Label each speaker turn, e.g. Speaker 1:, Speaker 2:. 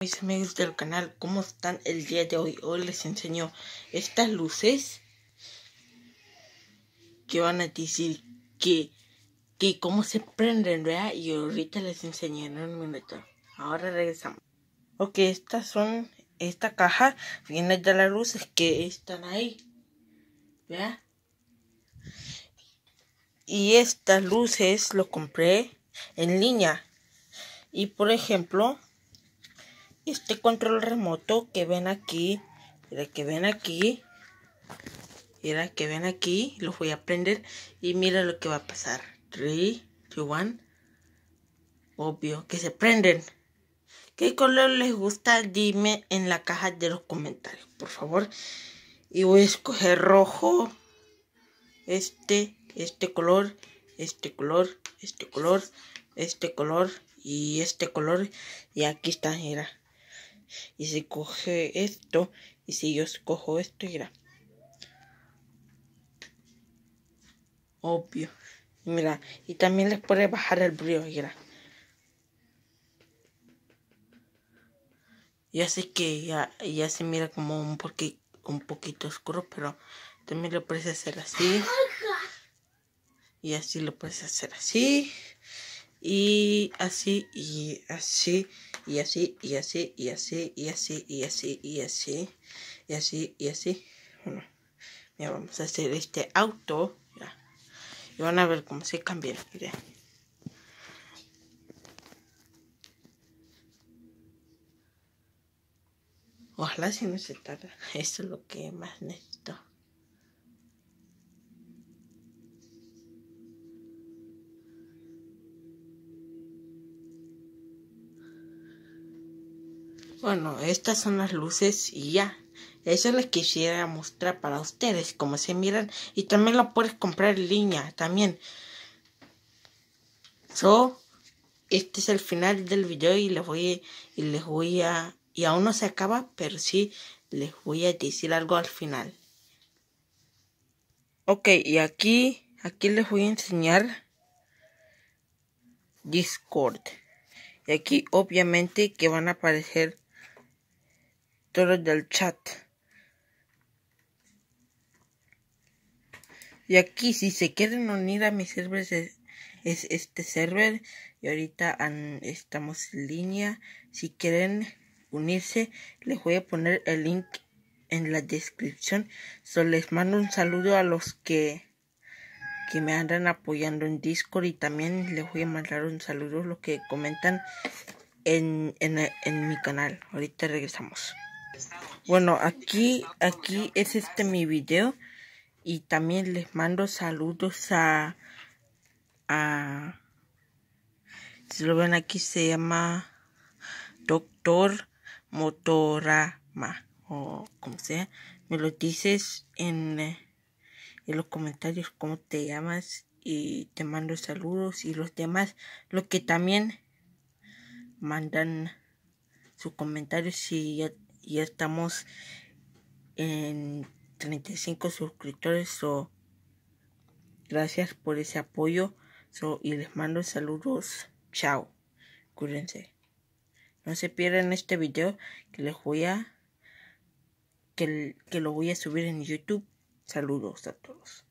Speaker 1: Mis amigos del canal, ¿cómo están el día de hoy? Hoy les enseño estas luces que van a decir que, que cómo se prenden, ¿verdad? Y ahorita les enseño en un minuto. Ahora regresamos. Ok, estas son, esta caja viene de las luces que están ahí, vea Y estas luces lo compré en línea. Y por ejemplo, este control remoto que ven aquí, mira que ven aquí, mira que ven aquí, lo voy a prender y mira lo que va a pasar. 3, 2, 1. Obvio que se prenden. ¿Qué color les gusta? Dime en la caja de los comentarios, por favor. Y voy a escoger rojo. Este, este color, este color, este color, este color y este color. Y aquí está, mira y si coge esto y si yo cojo esto irá obvio mira y también les puede bajar el brillo mira y así que ya, ya se mira como un, un poquito oscuro pero también lo puedes hacer así y así lo puedes hacer así y así, y así, y así, y así, y así, y así, y así, y así, y así, y así. Bueno, ya vamos a hacer este auto. Ya. Y van a ver cómo se cambia. miren, Ojalá si no se tarda. Eso es lo que más necesito. Bueno, estas son las luces y ya. Eso les quisiera mostrar para ustedes, como se miran. Y también lo puedes comprar en línea, también. So, este es el final del video y les voy, y les voy a... Y aún no se acaba, pero sí les voy a decir algo al final. Ok, y aquí, aquí les voy a enseñar Discord. Y aquí obviamente que van a aparecer del chat. Y aquí, si se quieren unir a mis server es, este server. Y ahorita estamos en línea. Si quieren unirse, les voy a poner el link en la descripción. solo les mando un saludo a los que, que me andan apoyando en Discord. Y también les voy a mandar un saludo a los que comentan en, en, en mi canal. Ahorita regresamos. Bueno, aquí, aquí es este mi video y también les mando saludos a, a, si lo ven aquí se llama Doctor Motorama o como sea. Me lo dices en, en los comentarios cómo te llamas y te mando saludos y los demás, los que también mandan sus comentarios si ya y ya estamos en 35 suscriptores. So, gracias por ese apoyo y les mando saludos. Chao. Cuídense. No se pierdan este video que les voy a que lo voy a subir en YouTube. Saludos a todos.